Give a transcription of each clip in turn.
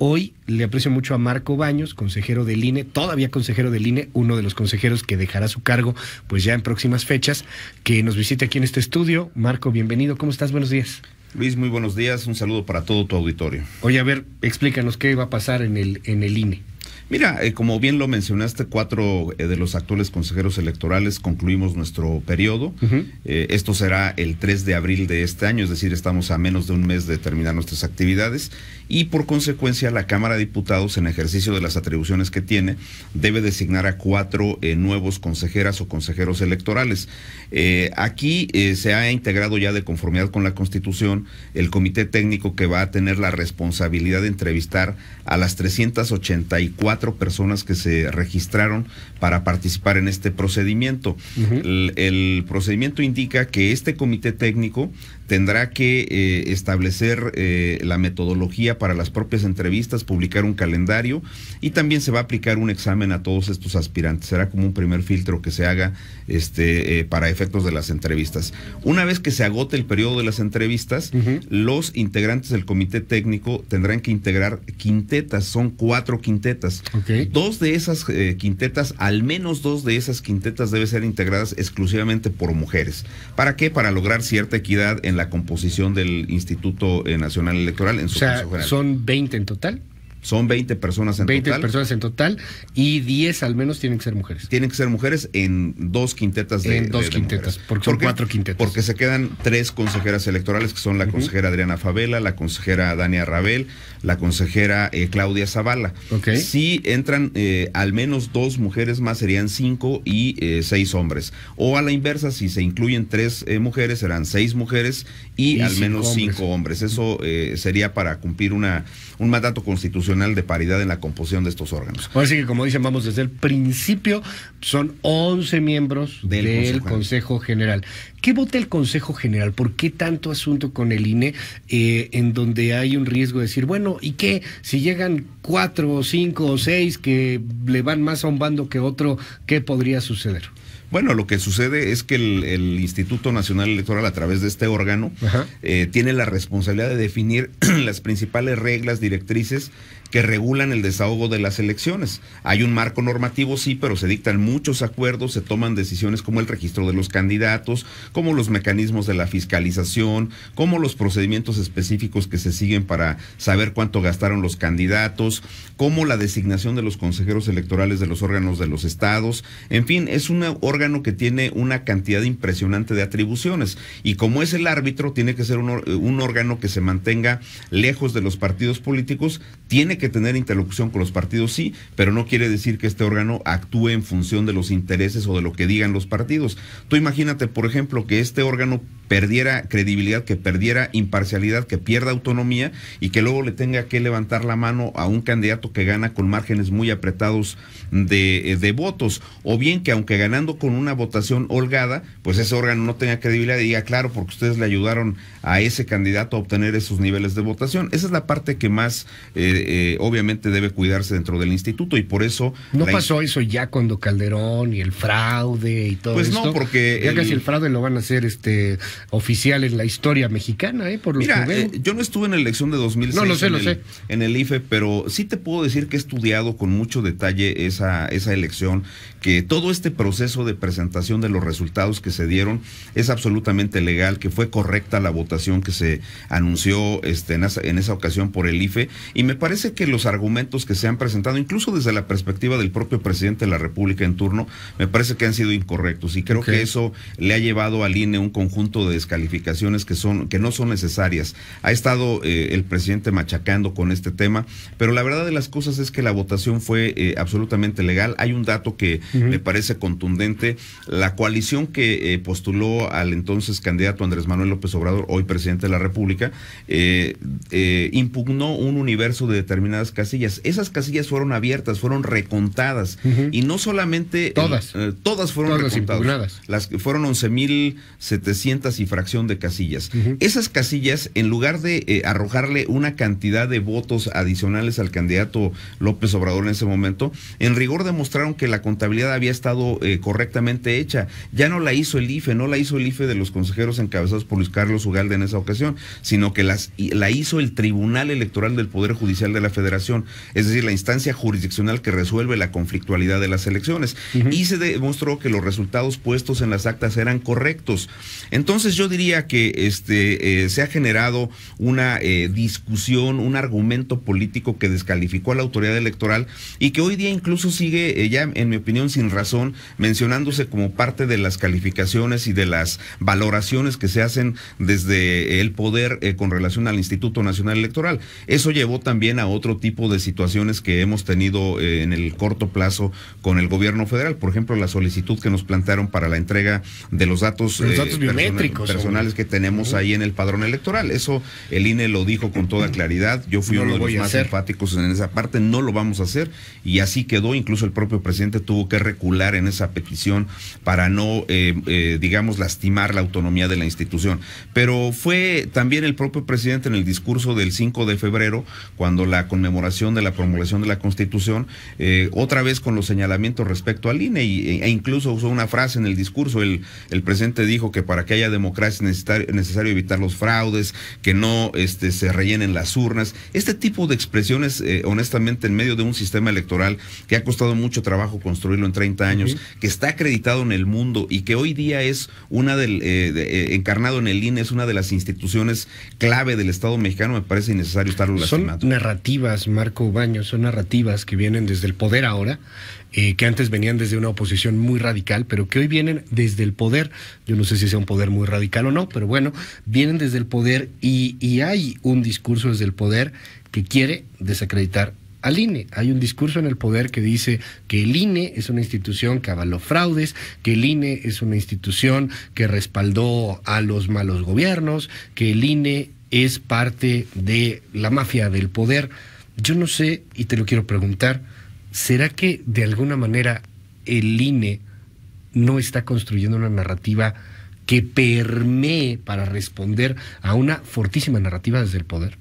Hoy le aprecio mucho a Marco Baños, consejero del INE, todavía consejero del INE, uno de los consejeros que dejará su cargo pues ya en próximas fechas, que nos visite aquí en este estudio. Marco, bienvenido, ¿cómo estás? Buenos días. Luis, muy buenos días, un saludo para todo tu auditorio. Oye, a ver, explícanos qué va a pasar en el, en el INE. Mira, eh, como bien lo mencionaste, cuatro eh, de los actuales consejeros electorales concluimos nuestro periodo. Eh, esto será el 3 de abril de este año, es decir, estamos a menos de un mes de terminar nuestras actividades y por consecuencia la Cámara de Diputados, en ejercicio de las atribuciones que tiene, debe designar a cuatro nuevos consejeras o consejeros electorales. aquí se ha integrado ya de conformidad con la Constitución el comité técnico que va a tener la responsabilidad de entrevistar a las 384 personas que se registraron para participar en este procedimiento. el procedimiento indica que este comité técnico tendrá que eh, establecer eh, la metodología para las propias entrevistas, publicar un calendario y también se va a aplicar un examen a todos estos aspirantes. Será como un primer filtro que se haga este, eh, para efectos de las entrevistas. Una vez que se agote el periodo de las entrevistas, los integrantes del comité técnico tendrán que integrar quintetas, son cuatro quintetas. Dos de esas quintetas, al menos dos de esas quintetas deben ser integradas exclusivamente por mujeres. ¿Para qué? Para lograr cierta equidad en la composición del Instituto eh, Nacional Electoral en su o sea, Son 20 en total. Son 20 personas en total. 20 personas en total y 10 al menos tienen que ser mujeres. Tienen que ser mujeres en dos quintetas de En dos quintetas, porque son cuatro quintetas. Porque se quedan tres consejeras electorales, que son la consejera Adriana Favela, la consejera Dania Rabel, la consejera eh, Claudia Zavala. Si entran eh, al menos dos mujeres más, serían cinco y eh, seis hombres. O a la inversa, si se incluyen tres mujeres, serán seis mujeres y, al menos cinco hombres. Eso sería para cumplir una, un mandato constitucional de Paridad en la composición de estos órganos. Así que, como dicen, vamos desde el principio, son 11 miembros del, Consejo. General. ¿Qué vota el Consejo General? ¿Por qué tanto asunto con el INE eh, en donde hay un riesgo de decir, bueno, ¿y qué? Si llegan cuatro o cinco o seis que le van más a un bando que otro, ¿qué podría suceder? Bueno, lo que sucede es que el, Instituto Nacional Electoral, a través de este órgano, eh, tiene la responsabilidad de definir las principales reglas, directrices que regulan el desahogo de las elecciones. Hay un marco normativo, sí, pero se dictan muchos acuerdos, se toman decisiones como el registro de los candidatos, como los mecanismos de la fiscalización, como los procedimientos específicos que se siguen para saber cuánto gastaron los candidatos, como la designación de los consejeros electorales de los órganos de los estados. En fin, es un órgano que tiene una cantidad impresionante de atribuciones y como es el árbitro, tiene que ser un, un órgano que se mantenga lejos de los partidos políticos, tiene que tener interlocución con los partidos, sí, pero no quiere decir que este órgano actúe en función de los intereses o de lo que digan los partidos. Tú imagínate, por ejemplo, que este órgano perdiera credibilidad, que perdiera imparcialidad, que pierda autonomía y que luego le tenga que levantar la mano a un candidato que gana con márgenes muy apretados eh, de, votos. O bien que aunque ganando con una votación holgada, pues ese órgano no tenga credibilidad y diga, claro, porque ustedes le ayudaron a ese candidato a obtener esos niveles de votación. Esa es la parte que más eh, eh, obviamente debe cuidarse dentro del instituto y por eso... No pasó eso ya cuando Calderón y el fraude y todo. Pues no, porque... Ya casi el fraude lo van a hacer este oficial en la historia mexicana, ¿eh? Por lo Mira, eh, yo no estuve en la elección de 2006 no, lo en, el, IFE, pero sí te puedo decir que he estudiado con mucho detalle esa, esa elección, que todo este proceso de presentación de los resultados que se dieron es absolutamente legal, que fue correcta la votación que se anunció este, en, esa, ocasión por el IFE, y me parece que los argumentos que se han presentado, incluso desde la perspectiva del propio presidente de la República en turno, me parece que han sido incorrectos, y creo que eso le ha llevado al INE un conjunto de descalificaciones que son que no son necesarias. Ha estado eh, el presidente machacando con este tema, pero la verdad de las cosas es que la votación fue eh, absolutamente legal. Hay un dato que me parece contundente. La coalición que eh, postuló al entonces candidato Andrés Manuel López Obrador, hoy presidente de la República, impugnó un universo de determinadas casillas. Esas casillas fueron abiertas, fueron recontadas y no solamente todas, todas fueron recontadas. Las fueron 11.700 y fracción de casillas. Esas casillas, en lugar de eh, arrojarle una cantidad de votos adicionales al candidato López Obrador en ese momento, en rigor demostraron que la contabilidad había estado eh, correctamente hecha. Ya no la hizo el IFE, no la hizo el IFE de los consejeros encabezados por Luis Carlos Ugalde en esa ocasión, sino que las, la hizo el Tribunal Electoral del Poder Judicial de la Federación, es decir, la instancia jurisdiccional que resuelve la conflictualidad de las elecciones. Y se demostró que los resultados puestos en las actas eran correctos. Entonces, yo diría que este, eh, se ha generado una eh, discusión, un argumento político que descalificó a la autoridad electoral y que hoy día incluso sigue, eh, ya en mi opinión sin razón, mencionándose como parte de las calificaciones y de las valoraciones que se hacen desde el poder con relación al Instituto Nacional Electoral. Eso llevó también a otro tipo de situaciones que hemos tenido en el corto plazo con el gobierno federal. Por ejemplo, la solicitud que nos plantearon para la entrega de los datos, los datos biométricos personales que tenemos ahí en el padrón electoral. Eso el INE lo dijo con toda claridad. Yo fui uno de los más empáticos en esa parte. No lo vamos a hacer. Y así quedó. Incluso el propio presidente tuvo que recular en esa petición para no, eh, eh, digamos, lastimar la autonomía de la institución. Pero fue también el propio presidente en el discurso del 5 de febrero, cuando la conmemoración de la promulgación de la Constitución, eh, otra vez con los señalamientos respecto al INE, e, e incluso usó una frase en el discurso. El, el presidente dijo que para que haya democracia es necesario, evitar los fraudes, que no este, se rellenen las urnas. Este tipo de expresiones, eh, honestamente, en medio de un sistema electoral que ha costado mucho trabajo construirlo en 30 años, que está acreditado en el mundo y que hoy día es una del, eh, eh, encarnado en el INE, es una de las instituciones clave del Estado mexicano, me parece innecesario estarlo lastimando. Son narrativas, Marco baño son narrativas que vienen desde el poder ahora, que antes venían desde una oposición muy radical, pero que hoy vienen desde el poder. Yo no sé si sea un poder muy radical o no, pero bueno, vienen desde el poder y, hay un discurso desde el poder que quiere desacreditar al INE. Hay un discurso en el poder que dice que el INE es una institución que avaló fraudes, que el INE es una institución que respaldó a los malos gobiernos, que el INE es parte de la mafia del poder. Yo no sé, y te lo quiero preguntar, ¿será que de alguna manera el INE no está construyendo una narrativa que permee para responder a una fortísima narrativa desde el poder?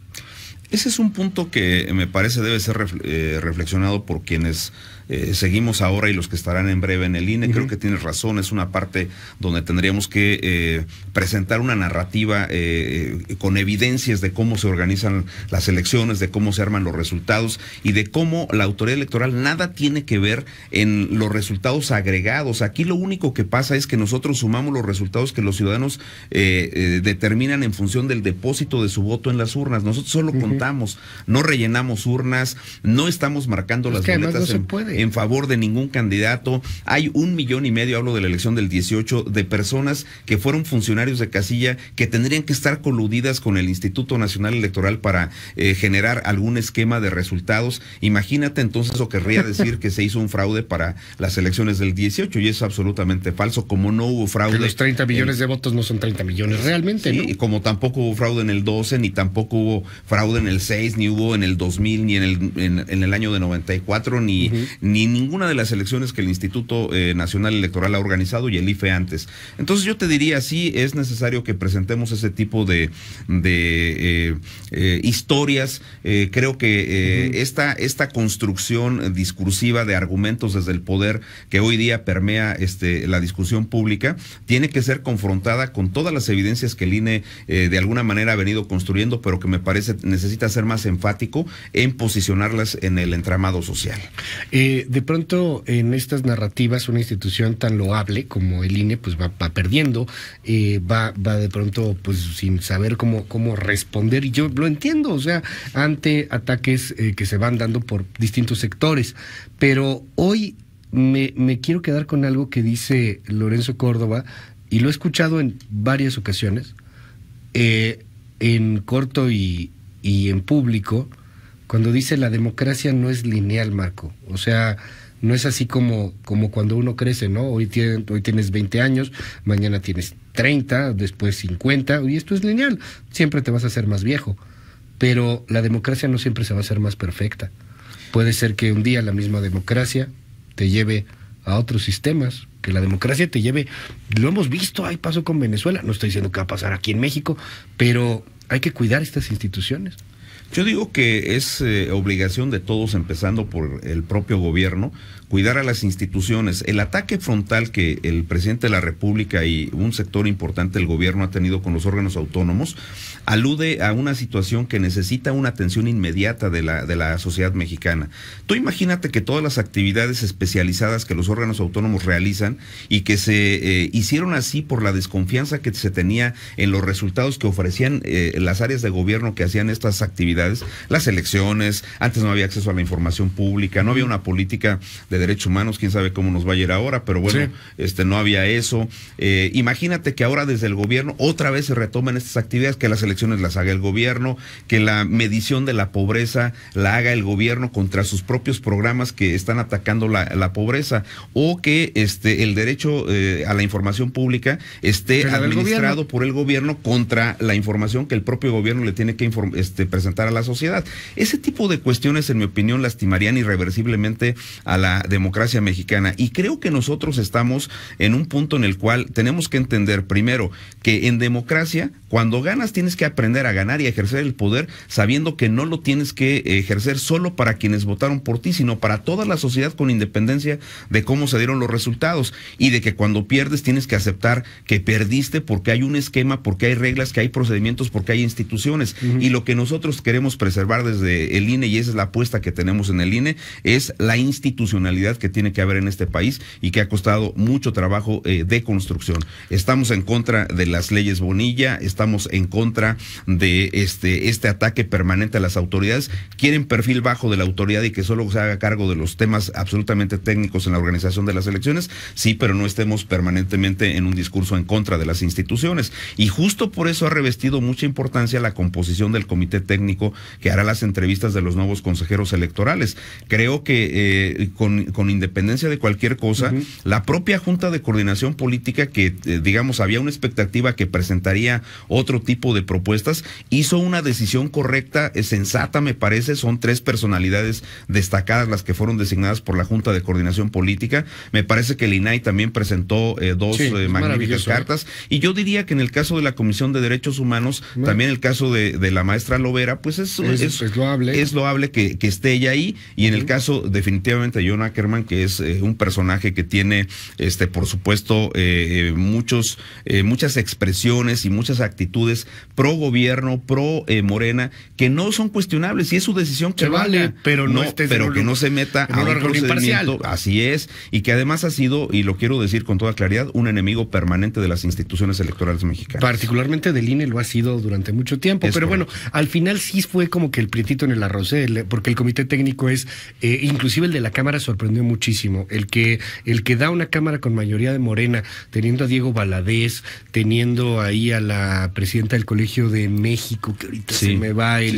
Ese es un punto que me parece debe ser eh, reflexionado por quienes eh, seguimos ahora y los que estarán en breve en el INE. Creo que tienes razón, es una parte donde tendríamos que eh, presentar una narrativa eh, con evidencias de cómo se organizan las elecciones, de cómo se arman los resultados y de cómo la autoridad electoral nada tiene que ver en los resultados agregados. Aquí lo único que pasa es que nosotros sumamos los resultados que los ciudadanos determinan en función del depósito de su voto en las urnas. Nosotros solo contamos, no rellenamos urnas, no estamos marcando es las que boletas. No se puede en favor de ningún candidato. Hay un millón y medio, hablo de la elección del 18, de personas que fueron funcionarios de casilla que tendrían que estar coludidas con el Instituto Nacional Electoral para eh, generar algún esquema de resultados. Imagínate entonces o querría decir que se hizo un fraude para las elecciones del 18 y es absolutamente falso, como no hubo fraude. los 30 millones de votos no son 30 millones realmente, ¿no? Y como tampoco hubo fraude en el 12, ni tampoco hubo fraude en el 6, ni hubo en el 2000, ni en el, en, el año de 94, ni, ni ninguna de las elecciones que el Instituto eh, Nacional Electoral ha organizado y el IFE antes. Entonces yo te diría, sí, es necesario que presentemos ese tipo de, de eh, eh, historias. creo que esta, esta construcción discursiva de argumentos desde el poder que hoy día permea este, la discusión pública tiene que ser confrontada con todas las evidencias que el INE de alguna manera ha venido construyendo, pero que me parece necesita ser más enfático en posicionarlas en el entramado social. Eh, de pronto en estas narrativas una institución tan loable como el INE pues va, perdiendo, eh, va, va de pronto pues sin saber cómo, cómo responder y yo lo entiendo, o sea, ante ataques eh, que se van dando por distintos sectores, pero hoy me, quiero quedar con algo que dice Lorenzo Córdoba y lo he escuchado en varias ocasiones, eh, en corto y en público, cuando dice la democracia no es lineal, Marco. O sea, no es así como, como cuando uno crece, ¿no? Hoy, hoy tienes 20 años, mañana tienes 30, después 50, y esto es lineal. Siempre te vas a hacer más viejo. Pero la democracia no siempre se va a hacer más perfecta. Puede ser que un día la misma democracia te lleve a otros sistemas, que la democracia te lleve, lo hemos visto, ahí pasó con Venezuela, no estoy diciendo que va a pasar aquí en México, pero hay que cuidar estas instituciones. Yo digo que es eh, obligación de todos, empezando por el propio gobierno, cuidar a las instituciones. El ataque frontal que el presidente de la República y un sector importante del gobierno ha tenido con los órganos autónomos alude a una situación que necesita una atención inmediata de la, de la sociedad mexicana. Tú imagínate que todas las actividades especializadas que los órganos autónomos realizan y que se eh, hicieron así por la desconfianza que se tenía en los resultados que ofrecían eh, las áreas de gobierno que hacían estas actividades las elecciones, antes no había acceso a la información pública, no había una política de derechos humanos, quién sabe cómo nos va a ir ahora, pero bueno, este no había eso. Eh, imagínate que ahora desde el gobierno otra vez se retomen estas actividades, que las elecciones las haga el gobierno, que la medición de la pobreza la haga el gobierno contra sus propios programas que están atacando la, pobreza, o que este el derecho eh, a la información pública esté administrado por el gobierno contra la información que el propio gobierno le tiene que este, presentar la sociedad. Ese tipo de cuestiones, en mi opinión, lastimarían irreversiblemente a la democracia mexicana. Y creo que nosotros estamos en un punto en el cual tenemos que entender, primero, que en democracia, cuando ganas, tienes que aprender a ganar y a ejercer el poder sabiendo que no lo tienes que ejercer solo para quienes votaron por ti, sino para toda la sociedad con independencia de cómo se dieron los resultados y de que cuando pierdes tienes que aceptar que perdiste porque hay un esquema, porque hay reglas, que hay procedimientos, porque hay instituciones. Y lo que nosotros queremos queremos preservar desde el INE y esa es la apuesta que tenemos en el INE, es la institucionalidad que tiene que haber en este país y que ha costado mucho trabajo eh, de construcción. Estamos en contra de las leyes Bonilla, estamos en contra de este, este ataque permanente a las autoridades, quieren perfil bajo de la autoridad y que solo se haga cargo de los temas absolutamente técnicos en la organización de las elecciones, sí, pero no estemos permanentemente en un discurso en contra de las instituciones. Y justo por eso ha revestido mucha importancia la composición del Comité Técnico que hará las entrevistas de los nuevos consejeros electorales. Creo que eh, con, independencia de cualquier cosa, la propia Junta de Coordinación Política, que eh, digamos había una expectativa que presentaría otro tipo de propuestas, hizo una decisión correcta, eh, sensata me parece, son tres personalidades destacadas las que fueron designadas por la Junta de Coordinación Política. Me parece que el INAI también presentó dos magníficas cartas. Y yo diría que en el caso de la Comisión de Derechos Humanos, también el caso de, de la maestra Lovera, pues es, loable, es loable que, que, esté ella ahí. Y en el caso, definitivamente, de John Ackerman, que es eh, un personaje que tiene, este, por supuesto, eh, eh, muchos, muchas expresiones y muchas actitudes pro gobierno, pro Morena, que no son cuestionables. Y es su decisión que vale, pero no, pero que no se meta a un procedimiento. Así es. Y que además ha sido, y lo quiero decir con toda claridad, un enemigo permanente de las instituciones electorales mexicanas. Particularmente del INE lo ha sido durante mucho tiempo. pero bueno, al final sí fue como que el prietito en el arroz, eh, porque el comité técnico es, eh, inclusive el de la Cámara sorprendió muchísimo. El que, el que da una Cámara con mayoría de Morena, teniendo a Diego Baladés, teniendo ahí a la presidenta del Colegio de México, que ahorita se me va el,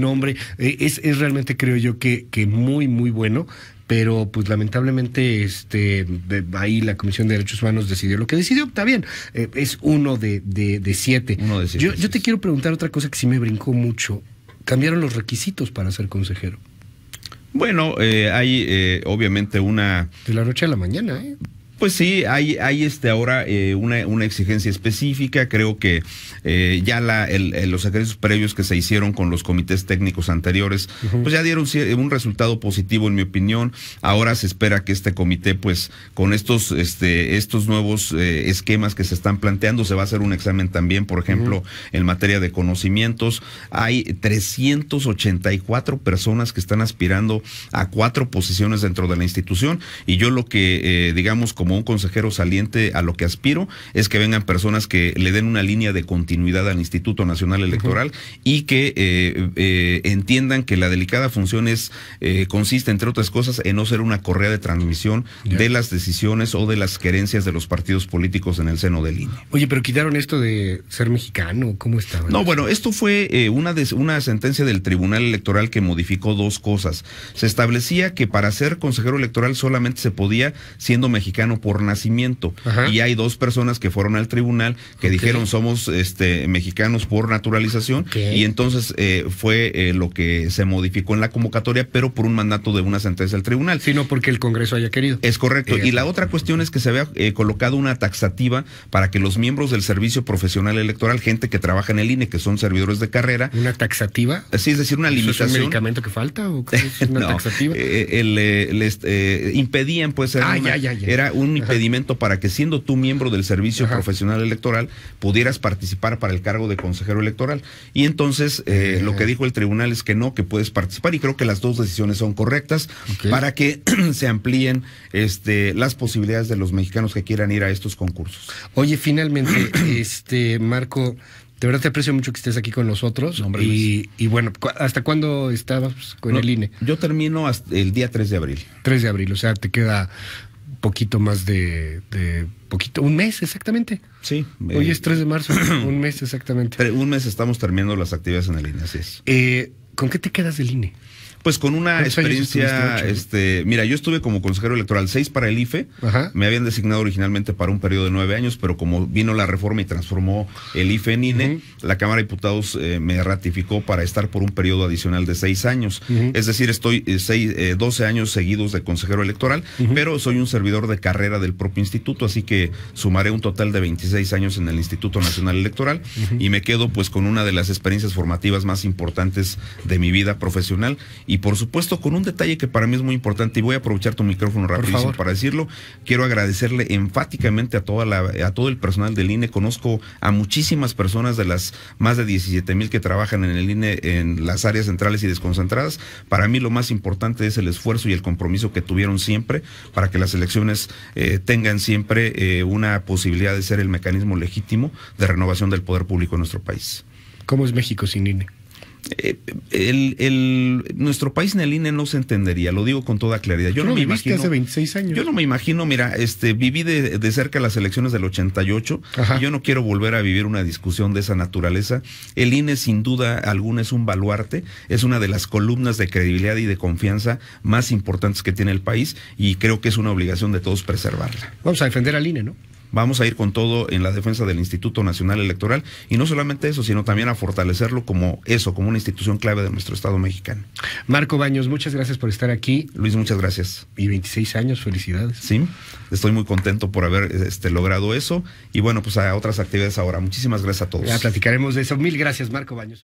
nombre, eh, es, realmente, creo yo, que, que muy, muy bueno pero pues lamentablemente este, ahí la Comisión de Derechos Humanos decidió lo que decidió, está bien, eh, es uno de, siete. yo, yo te quiero preguntar otra cosa que sí me brincó mucho, cambiaron los requisitos para ser consejero. Bueno, eh, hay eh, obviamente una... De la noche a la mañana, ¿eh? Pues sí, hay, hay este ahora eh, una, una, exigencia específica. Creo que eh, ya la, el, los ejercicios previos que se hicieron con los comités técnicos anteriores, pues ya dieron un resultado positivo, en mi opinión. Ahora se espera que este comité, pues, con estos, este, estos nuevos eh, esquemas que se están planteando, se va a hacer un examen también, por ejemplo, en materia de conocimientos. Hay 384 personas que están aspirando a cuatro posiciones dentro de la institución. Y yo lo que, digamos, como un consejero saliente a lo que aspiro es que vengan personas que le den una línea de continuidad al Instituto Nacional Electoral y que eh, eh, entiendan que la delicada función es, eh, consiste, entre otras cosas, en no ser una correa de transmisión de las decisiones o de las querencias de los partidos políticos en el seno del INE. Oye, pero quitaron esto de ser mexicano, ¿cómo estaba? No, bueno, esto fue una, una sentencia del Tribunal Electoral que modificó dos cosas. Se establecía que para ser consejero electoral solamente se podía siendo mexicano por nacimiento. Y hay dos personas que fueron al tribunal que dijeron somos este, mexicanos por naturalización. Y entonces eh, fue eh, lo que se modificó en la convocatoria, pero por un mandato de una sentencia del tribunal. Sino porque el Congreso haya querido. Es correcto. y la otra cuestión es que se había eh, colocado una taxativa para que los miembros del Servicio Profesional Electoral, gente que trabaja en el INE, que son servidores de carrera. ¿Una taxativa? Sí, es decir, una limitación. ¿Es un medicamento que falta o es una taxativa? El, les, impedían, pues, era ah, un un impedimento para que siendo tú miembro del servicio profesional electoral pudieras participar para el cargo de consejero electoral. Y entonces eh, lo que dijo el tribunal es que no, que puedes participar y creo que las dos decisiones son correctas para que se amplíen este, las posibilidades de los mexicanos que quieran ir a estos concursos. Oye, finalmente, este Marco, de verdad te aprecio mucho que estés aquí con nosotros. y, bueno, ¿hasta cuándo estabas con el INE? Yo termino hasta el día 3 de abril. 3 de abril, o sea, te queda poquito más de, poquito, un mes exactamente. Sí. Hoy eh, es 3 de marzo, un mes exactamente. Un mes estamos terminando las actividades en el INE, así es. Eh, ¿Con qué te quedas del INE? Pues con una experiencia, este, mira, yo estuve como consejero electoral seis para el IFE, me habían designado originalmente para un periodo de nueve años, pero como vino la reforma y transformó el IFE en INE, la Cámara de Diputados eh, me ratificó para estar por un periodo adicional de seis años. Es decir, estoy 12 eh, eh, años seguidos de consejero electoral, pero soy un servidor de carrera del propio instituto, así que sumaré un total de 26 años en el Instituto Nacional Electoral y me quedo pues con una de las experiencias formativas más importantes de mi vida profesional y por supuesto, con un detalle que para mí es muy importante, y voy a aprovechar tu micrófono rapidísimo para decirlo, quiero agradecerle enfáticamente a, toda la, a todo el personal del INE. Conozco a muchísimas personas de las más de 17 mil que trabajan en el INE en las áreas centrales y desconcentradas. Para mí lo más importante es el esfuerzo y el compromiso que tuvieron siempre para que las elecciones eh, tengan siempre eh, una posibilidad de ser el mecanismo legítimo de renovación del poder público en nuestro país. ¿Cómo es México sin INE? Eh, el, el, nuestro país en el INE no se entendería, lo digo con toda claridad. Yo no me imagino. Hace 26 años? Yo no me imagino, mira, este, viví de, cerca las elecciones del 88 yo no quiero volver a vivir una discusión de esa naturaleza. El INE, sin duda alguna, es un baluarte, es una de las columnas de credibilidad y de confianza más importantes que tiene el país y creo que es una obligación de todos preservarla. Vamos a defender al INE, ¿no? Vamos a ir con todo en la defensa del Instituto Nacional Electoral y no solamente eso, sino también a fortalecerlo como eso, como una institución clave de nuestro Estado mexicano. Marco Baños, muchas gracias por estar aquí. Luis, muchas gracias. Y 26 años, felicidades. Sí, estoy muy contento por haber este, logrado eso y bueno, pues a otras actividades ahora. Muchísimas gracias a todos. Ya platicaremos de eso. Mil gracias, Marco Baños.